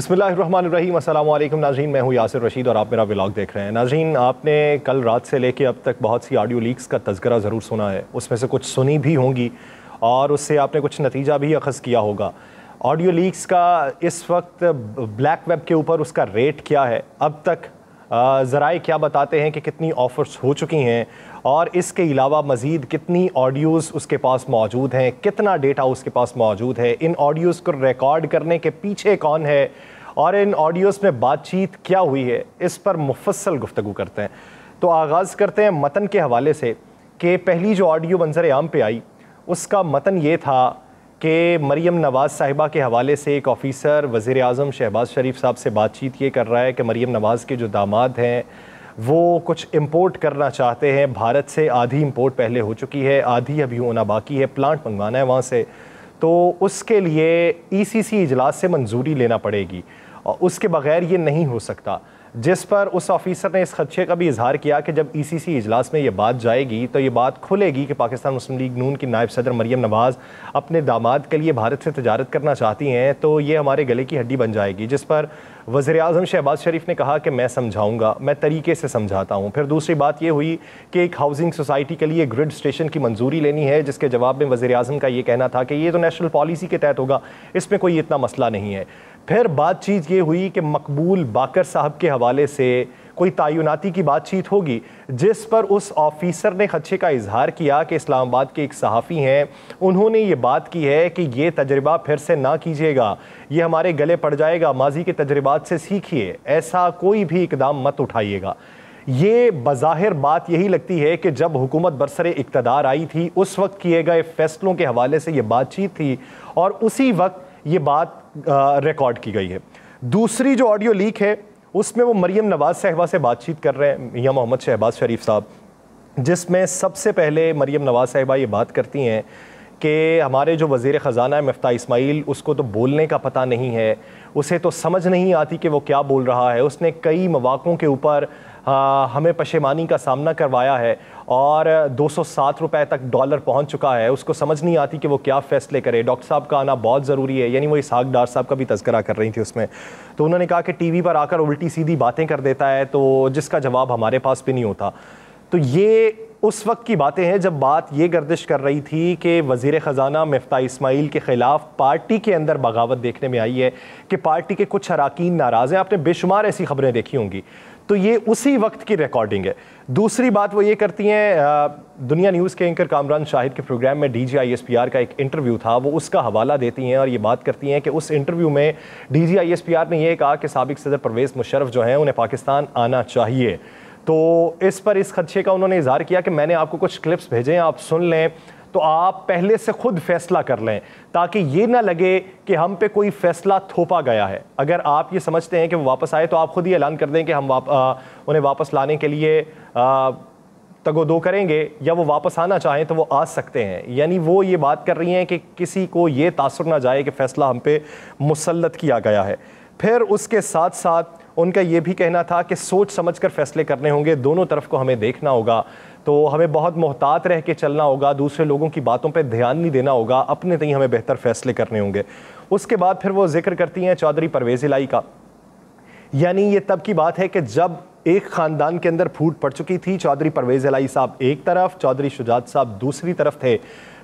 बसमिल नाजीन मैं हूँ यासिर रशीद और आप मेरा ब्लाग देख रहे हैं नाजीन आपने कल रात से लेके अब तक बहुत सी ऑडियो लीक्स का तस्करा ज़रूर सुना है उसमें से कुछ सुनी भी होंगी और उससे आपने कुछ नतीजा भी अखज़ किया होगा ऑडियो लीक्स का इस वक्त ब्लैक वेब के ऊपर उसका रेट क्या है अब तक ज़राए क्या बताते हैं कि कितनी ऑफ़र्स हो चुकी हैं और इसके अलावा मज़ीद कितनी ऑडियोज़ उसके पास मौजूद हैं कितना डेटा उसके पास मौजूद है इन ऑडियोज़ को रिकॉर्ड करने के पीछे कौन है और इन ऑडियोज़ में बातचीत क्या हुई है इस पर मुफसल गुफ्तु करते हैं तो आगाज़ करते हैं मतन के हवाले से कि पहली जो ऑडियो मंजर आम पे आई उसका मतन ये था कि मरीम नवाज़ साहिबा के हवाले से एक ऑफ़िसर वज़ी अजम शहबाज शरीफ साहब से बातचीत ये कर रहा है कि मरीम नवाज़ के जो दामाद हैं वो कुछ इम्पोर्ट करना चाहते हैं भारत से आधी इम्पोर्ट पहले हो चुकी है आधी अभी होना बाकी है प्लांट मंगवाना है वहाँ से तो उसके लिए ईसीसी e इजलास से मंजूरी लेना पड़ेगी और उसके बगैर ये नहीं हो सकता जिस पर उस ऑफिसर ने इस खदशे का भी इजहार किया कि जब ई सी सी इजलास में ये बात जाएगी तो ये बात खुलेगी कि पाकिस्तान मुस्लिम लीग नून की नायब सदर मरीम नवाज़ अपने दामाद के लिए भारत से तजारत करना चाहती हैं तो ये हमारे गले की हड्डी बन जाएगी जिस पर वज़र अजम शहबाज शरीफ ने कहा कि मैं समझाऊँगा मैं तरीके से समझाता हूँ फिर दूसरी बात यह हुई कि एक हाउसिंग सोसाइटी के लिए ग्रिड स्टेशन की मंजूरी लेनी है जिसके जवाब में वज़र अजम का ये कहना था कि ये तो नेशनल पॉलिसी के तहत होगा इसमें कोई इतना मसला नहीं है फिर बातचीत ये हुई कि मकबूल बाकर साहब के हवाले से कोई तयनती की बातचीत होगी जिस पर उस ऑफिसर ने खदशे का इजहार किया कि इस्लामाबाद के एक सहाफ़ी हैं उन्होंने ये बात की है कि ये तजर्बा फिर से ना कीजिएगा ये हमारे गले पड़ जाएगा माजी के तजर्बात से सीखिए ऐसा कोई भी इकदाम मत उठाइएगा ये बज़ाहिर बात यही लगती है कि जब हुकूमत बरसर इकतदार आई थी उस वक्त किए गए फैसलों के हवाले से ये बातचीत थी और उसी वक्त ये बात रिकॉर्ड की गई है दूसरी जो ऑडियो लीक है उसमें वो मरियम नवाज शहबा से बातचीत कर रहे हैं मियाँ मोहम्मद शहबाज शरीफ साहब जिसमें सबसे पहले मरियम नवाज साहिबा ये बात करती हैं कि हमारे जो वज़ी ख़जाना है मफ्ता इसमाइल उसको तो बोलने का पता नहीं है उसे तो समझ नहीं आती कि वो क्या बोल रहा है उसने कई मवाकों के ऊपर हमें पशेमानी का सामना करवाया है और 207 रुपए तक डॉलर पहुंच चुका है उसको समझ नहीं आती कि वो क्या फैसले करे डॉक्टर साहब का आना बहुत ज़रूरी है यानी वो इसहाक डार साहब का भी तस्करा कर रही थी उसमें तो उन्होंने कहा कि टी पर आकर उल्टी सीधी बातें कर देता है तो जिसका जवाब हमारे पास भी नहीं होता तो ये उस वक्त की बातें हैं जब बात ये गर्दिश कर रही थी कि वज़ी ख़जाना मफ्ता इसमाइल के ख़िलाफ़ पार्टी के अंदर बगावत देखने में आई है कि पार्टी के कुछ अरकान नाराज़ हैं आपने बेशुमार ऐसी खबरें देखी होंगी तो ये उसी वक्त की रिकॉर्डिंग है दूसरी बात वो ये करती हैं दुनिया न्यूज़ के एंकर कामरान शाहिद के प्रोग्राम में डी जी का एक इंटरव्यू था वो उसका हवाला देती हैं और ये बात करती हैं कि उस इंटरव्यू में डी जी ने यह कहा कि सबक सदर परवेज़ मुशरफ जो हैं उन्हें पाकिस्तान आना चाहिए तो इस पर इस खदशे का उन्होंने इजहार किया कि मैंने आपको कुछ क्लिप्स भेजे हैं आप सुन लें तो आप पहले से खुद फैसला कर लें ताकि ये ना लगे कि हम पे कोई फैसला थोपा गया है अगर आप ये समझते हैं कि वो वापस आए तो आप खुद ही ऐलान कर दें कि हम वाप, आ, उन्हें वापस लाने के लिए तगो दो करेंगे या वो वापस आना चाहें तो वो आ सकते हैं यानी वो ये बात कर रही हैं कि किसी को ये तासर ना जाए कि फ़ैसला हम पे मुसलत किया गया है फिर उसके साथ साथ उनका ये भी कहना था कि सोच समझ कर फैसले करने होंगे दोनों तरफ को हमें देखना होगा तो हमें बहुत मोहतात रह के चलना होगा दूसरे लोगों की बातों पर ध्यान नहीं देना होगा अपने तई हमें बेहतर फैसले करने होंगे उसके बाद फिर वो जिक्र करती हैं चौधरी परवेज़ इलाई का यानी ये तब की बात है कि जब एक ख़ानदान के अंदर फूट पड़ चुकी थी चौधरी परवेज़ इलाई साहब एक तरफ चौधरी शुजात साहब दूसरी तरफ थे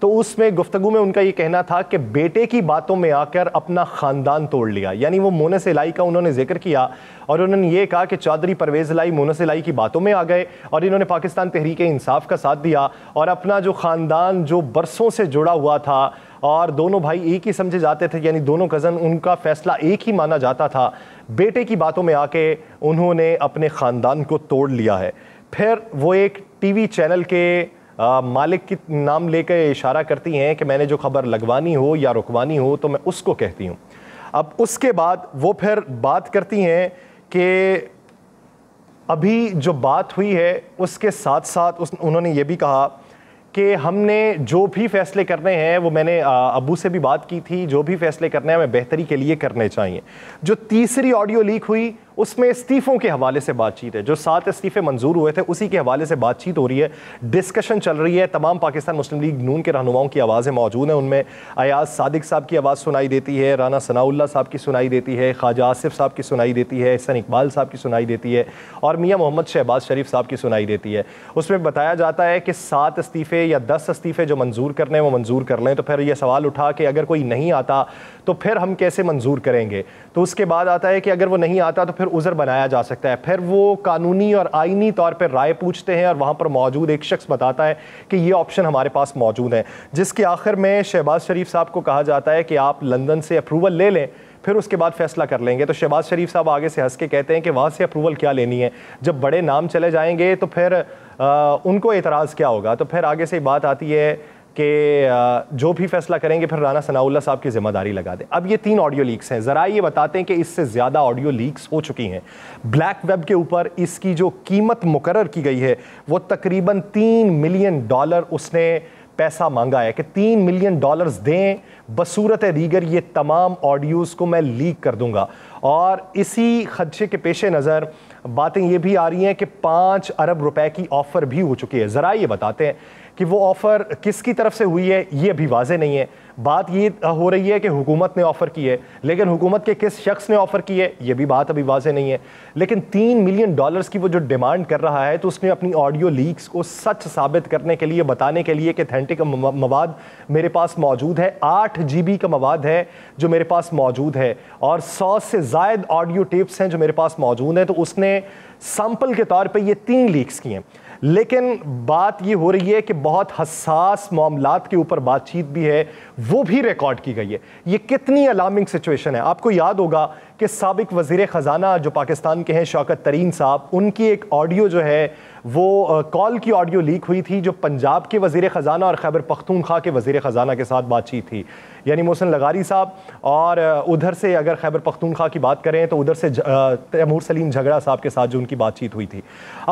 तो उसमें गुफ्तगु में उनका ये कहना था कि बेटे की बातों में आकर अपना ख़ानदान तोड़ लिया यानी वो मोनस लाई का उन्होंने जिक्र किया और उन्होंने ये कहा कि चौधरी परवेज़ लाई मोनस लाई की बातों में आ गए और इन्होंने पाकिस्तान तहरीक इंसाफ का साथ दिया और अपना जो ख़ानदान जो बरसों से जुड़ा हुआ था और दोनों भाई एक ही समझे जाते थे यानी दोनों कज़न उनका फ़ैसला एक ही माना जाता था बेटे की बातों में आके उन्होंने अपने ख़ानदान को तोड़ लिया है फिर वो एक टी चैनल के आ, मालिक की नाम लेकर इशारा करती हैं कि मैंने जो खबर लगवानी हो या रुकवानी हो तो मैं उसको कहती हूँ अब उसके बाद वो फिर बात करती हैं कि अभी जो बात हुई है उसके साथ साथ उस उन्होंने ये भी कहा कि हमने जो भी फैसले करने हैं वो मैंने अबू से भी बात की थी जो भी फैसले करने हैं हमें बेहतरी के लिए करने चाहिए जो तीसरी ऑडियो लीक हुई उसमें इस्तीफ़ों के हवाले से बातचीत है जो सात इस्तीफ़े मंजूर हुए थे उसी के हवाले से बातचीत हो रही है डिस्कशन चल रही है तमाम पाकिस्तान मुस्लिम लीग नून के रहनुमाओं की आवाज़ें मौजूद हैं उनमें अयाज सादिक साहब की आवाज़ सुनाई देती है राना सनाउल्ला साहब की सुनाई देती है ख्वाजा आसिफ साहब की सुनाई देती है हसन इकबाल साहब की सुनाई देती है और मियाँ मोहम्मद शहबाज शरीफ साहब की सुनाई देती है उसमें बताया जाता है कि सात इस्तीफ़े या दस इस्तीफ़े जो मंजूर कर हैं वो मंजूर कर लें तो फिर यह सवाल उठा कि अगर कोई नहीं आता तो फिर हम कैसे मंजूर करेंगे तो उसके बाद आता है कि अगर वो नहीं आता तो फिर उज़र बनाया जा सकता है फिर वो कानूनी और आइनी तौर पर राय पूछते हैं और वहाँ पर मौजूद एक शख्स बताता है कि ये ऑप्शन हमारे पास मौजूद है जिसके आखिर में शहबाज शरीफ साहब को कहा जाता है कि आप लंदन से अप्रूवल ले लें फिर उसके बाद फैसला कर लेंगे तो शहबाज शरीफ साहब आगे से हंस के कहते हैं कि वहाँ से अप्रूवल क्या लेनी है जब बड़े नाम चले जाएंगे तो फिर आ, उनको एतराज़ क्या होगा तो फिर आगे से बात आती है कि जो भी फैसला करेंगे फिर राना सनाउल्ला साहब की जिम्मेदारी लगा दें अब ये तीन ऑडियो लीक्स हैं ज़रा ये बताते हैं कि इससे ज़्यादा ऑडियो लीक्स हो चुकी हैं ब्लैक वेब के ऊपर इसकी जो कीमत मुकर की गई है वो तकरीबन तीन मिलियन डॉलर उसने पैसा मांगा है कि तीन मिलियन डॉलर्स दें बसूरत दीगर ये तमाम ऑडियोज़ को मैं लीक कर दूंगा और इसी खदशे के पेश नज़र बातें ये भी आ रही हैं कि पाँच अरब रुपए की ऑफ़र भी हो चुकी है ज़रा ये बताते हैं कि वो ऑफ़र किसकी तरफ से हुई है ये अभी वाजे नहीं है बात ये हो रही है कि हुकूमत ने ऑफ़र की है लेकिन हुकूमत के किस शख्स ने ऑफ़र की है ये भी बात अभी वाजे नहीं है लेकिन तीन मिलियन डॉलर्स की वो जो डिमांड कर रहा है तो उसने अपनी ऑडियो लीक्स को सच साबित करने के लिए बताने के लिए कि अथेंटिक मवाद मेरे पास मौजूद है आठ जी का मवाद है जो मेरे पास मौजूद है और सौ से जायद ऑडियो टेप्स हैं जो मेरे पास मौजूद हैं तो उसने सैम्पल के तौर पर ये तीन लीक्स की हैं लेकिन बात ये हो रही है कि बहुत हसास मामला के ऊपर बातचीत भी है वो भी रिकॉर्ड की गई है ये कितनी अलार्मिंग सिचुएशन है आपको याद होगा कि सबक वजीर ख़ज़ाना जो पाकिस्तान के हैं शौकत तरीन साहब उनकी एक ऑडियो जो है वो कॉल की ऑडियो लीक हुई थी जो पंजाब के वजीर ख़जाना और खैबर पख्तूनख्वा के वजीर ख़जाना के साथ बातचीत थी यानी मोहसिन लगारी साहब और उधर से अगर खैबर पख्तूनख्वा की बात करें तो उधर से तैमूर सलीम झगड़ा साहब के साथ जो उनकी बातचीत हुई थी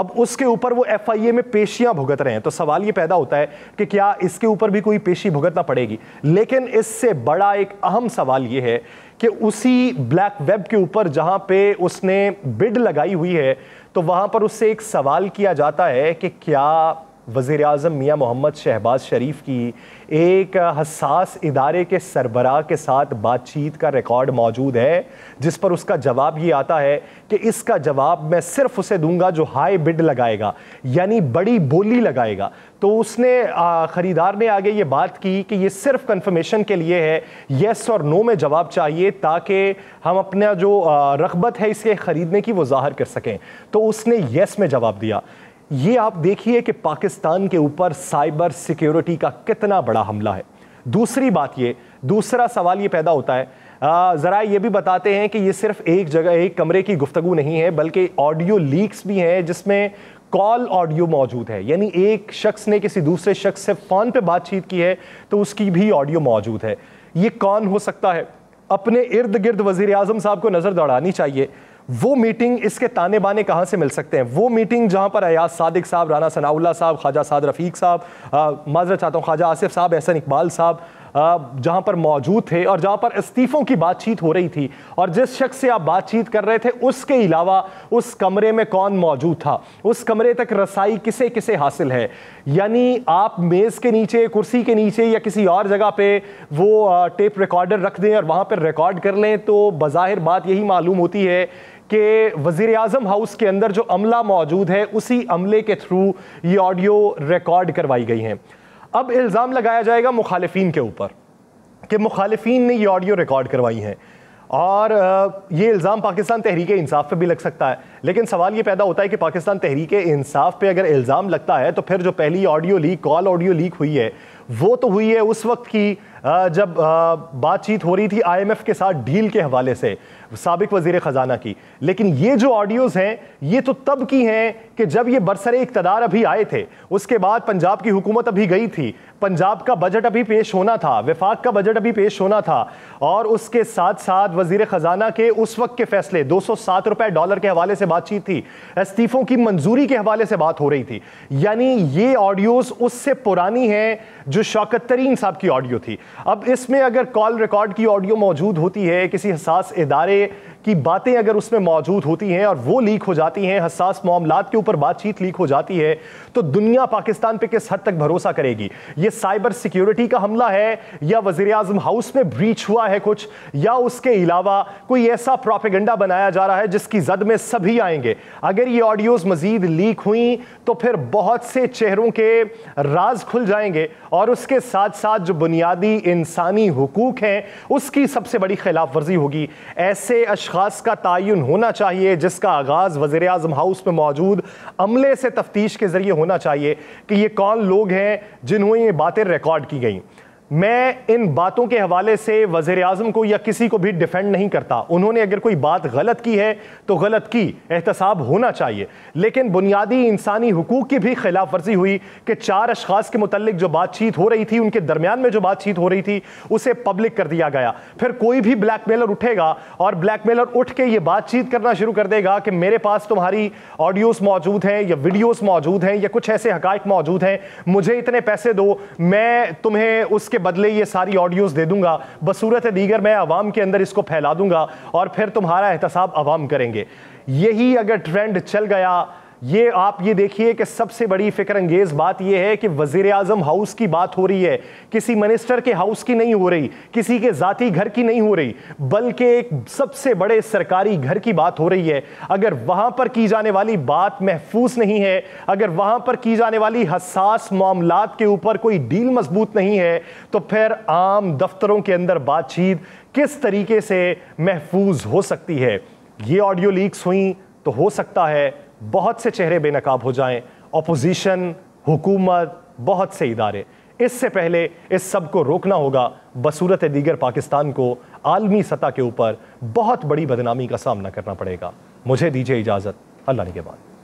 अब उसके ऊपर वो एफ आई ए में पेशियाँ भुगत रहे हैं तो सवाल ये पैदा होता है कि क्या इसके ऊपर भी कोई पेशी भुगतना पड़ेगी लेकिन इससे बड़ा एक अहम सवाल ये है कि उसी ब्लैक वेब के ऊपर जहाँ पे उसने बिड लगाई हुई है तो वहाँ पर उससे एक सवाल किया जाता है कि क्या वज़ी अजम मियाँ मोहम्मद शहबाज शरीफ की एक हसास इदारे के सरबराह के साथ बातचीत का रिकॉर्ड मौजूद है जिस पर उसका जवाब ये आता है कि इसका जवाब मैं सिर्फ उसे दूंगा जो हाई बिड लगाएगा यानी बड़ी बोली लगाएगा तो उसने ख़रीदार ने आगे ये बात की कि ये सिर्फ कन्फर्मेशन के लिए है येस और नो में जवाब चाहिए ताकि हम अपना जो रगबत है इसे ख़रीदने की वो ज़ाहर कर सकें तो उसने येस में जवाब दिया ये आप देखिए कि पाकिस्तान के ऊपर साइबर सिक्योरिटी का कितना बड़ा हमला है दूसरी बात ये दूसरा सवाल ये पैदा होता है ज़रा ये भी बताते हैं कि ये सिर्फ एक जगह एक कमरे की गुफ्तगु नहीं है बल्कि ऑडियो लीक्स भी हैं जिसमें कॉल ऑडियो मौजूद है यानी एक शख्स ने किसी दूसरे शख्स से फ़ोन पे बातचीत की है तो उसकी भी ऑडियो मौजूद है ये कौन हो सकता है अपने इर्द गिर्द वजीर आजम साहब को नज़र दौड़ानी चाहिए वो मीटिंग इसके ताने बाने कहाँ से मिल सकते हैं वो मीटिंग जहाँ पर अयाज सादिक साहब राना सनाउल्ला साहब ख्वाजा साद रफ़ीक साहब माज़र चाहता हूँ ख्वाजा आसिफ साहब एहसन इकबाल साहब जहाँ पर मौजूद थे और जहाँ पर इस्तीफ़ों की बातचीत हो रही थी और जिस शख्स से आप बातचीत कर रहे थे उसके अलावा उस कमरे में कौन मौजूद था उस कमरे तक रसाई किसे किसे हासिल है यानी आप मेज़ के नीचे कुर्सी के नीचे या किसी और जगह पे वो टेप रिकॉर्डर रख दें और वहाँ पर रिकॉर्ड कर लें तो बज़ाहिर बात यही मालूम होती है कि वजीर अजम हाउस के अंदर जो अमला मौजूद है उसी अमले के थ्रू ये ऑडियो रिकॉर्ड करवाई गई हैं अब इल्ज़ाम लगाया जाएगा मुखालफी के ऊपर कि मुखालफी ने ये ऑडियो रिकॉर्ड करवाई हैं और ये इल्ज़ाम पाकिस्तान तहरीक इंसाफ पे भी लग सकता है लेकिन सवाल ये पैदा होता है कि पाकिस्तान तहरीक इंसाफ पे अगर इल्ज़ाम लगता है तो फिर जो पहली audio leak call audio leak हुई है वो तो हुई है उस वक्त की जब बातचीत हो रही थी आईएमएफ के साथ डील के हवाले से सबक वजीर ख़जाना की लेकिन ये जो ऑडियोज़ हैं ये तो तब की हैं कि जब ये बरसर इकतदार अभी आए थे उसके बाद पंजाब की हुकूमत अभी गई थी पंजाब का बजट अभी पेश होना था विफाक का बजट अभी पेश होना था और उसके साथ साथ वजीर ख़जाना के उस वक्त के फैसले दो सौ सात रुपये डॉलर के हवाले से बातचीत थी इस्तीफ़ों की मंजूरी के हवाले से बात हो रही थी यानी ये ऑडियोज़ उससे पुरानी हैं जो शौकत तरीन साहब की ऑडियो थी अब इसमें अगर कॉल रिकॉर्ड की ऑडियो मौजूद होती है किसी हसास इदारे की बातें अगर उसमें मौजूद होती हैं और वो लीक हो जाती हैं हसास मामला के ऊपर बातचीत लीक हो जाती है तो दुनिया पाकिस्तान पर किस हद तक भरोसा करेगी ये साइबर सिक्योरिटी का हमला है या वजीर अजम हाउस में ब्रीच हुआ है कुछ या उसके अलावा कोई ऐसा प्रोपेगेंडा बनाया जा रहा है जिसकी जद में सभी आएंगे अगर ये ऑडियोज मजीद लीक हुई तो फिर बहुत से चेहरों के राज खुल जाएंगे और उसके साथ साथ जो बुनियादी इंसानी हकूक हैं उसकी सबसे बड़ी खिलाफ वर्जी होगी ऐसे अश दरख्वास्त का तयन होना चाहिए जिसका आगाज़ वजीर अजम हाउस में मौजूद अमले से तफ्तीश के ज़रिए होना चाहिए कि ये कौन लोग हैं जिन्होंने ये बातें रिकॉर्ड की गई मैं इन बातों के हवाले से वज़र अजम को या किसी को भी डिफेंड नहीं करता उन्होंने अगर कोई बात गलत की है तो गलत की एहतसाब होना चाहिए लेकिन बुनियादी इंसानी हकूक़ की भी खिलाफ वर्जी हुई कि चार अशास के मुतलिक जो बातचीत हो रही थी उनके दरमियान में जो बातचीत हो रही थी उसे पब्लिक कर दिया गया फिर कोई भी ब्लैक मेलर उठेगा और ब्लैक मेलर उठ के ये बातचीत करना शुरू कर देगा कि मेरे पास तुम्हारी ऑडियोज़ मौजूद हैं या वीडियोज़ मौजूद हैं या कुछ ऐसे हक मौजूद हैं मुझे इतने पैसे दो मैं तुम्हें उसके इसके बदले ये सारी ऑडियोज़ दे दूंगा बसूरत दीगर मैं आवाम के अंदर इसको फैला दूंगा और फिर तुम्हारा एहतसाब आवाम करेंगे यही अगर ट्रेंड चल गया ये आप ये देखिए कि सबसे बड़ी फिक्र अंगेज बात यह है कि वजीर अजम हाउस की बात हो रही है किसी मिनिस्टर के हाउस की नहीं हो रही किसी के जाती घर की नहीं हो रही बल्कि एक सबसे बड़े सरकारी घर की बात हो रही है अगर वहां पर की जाने वाली बात महफूज नहीं है अगर वहां पर की जाने वाली हसास मामला के ऊपर कोई डील मजबूत नहीं है तो फिर आम दफ्तरों के अंदर बातचीत किस तरीके से महफूज हो सकती है ये ऑडियो लीक्स हुई तो हो सकता है बहुत से चेहरे बेनकाब हो जाएं अपोजिशन हुकूमत बहुत से इदारे इससे पहले इस सब को रोकना होगा बसूरत दीगर पाकिस्तान को आलमी सतह के ऊपर बहुत बड़ी बदनामी का सामना करना पड़ेगा मुझे दीजिए इजाज़त अल्लाह के बाद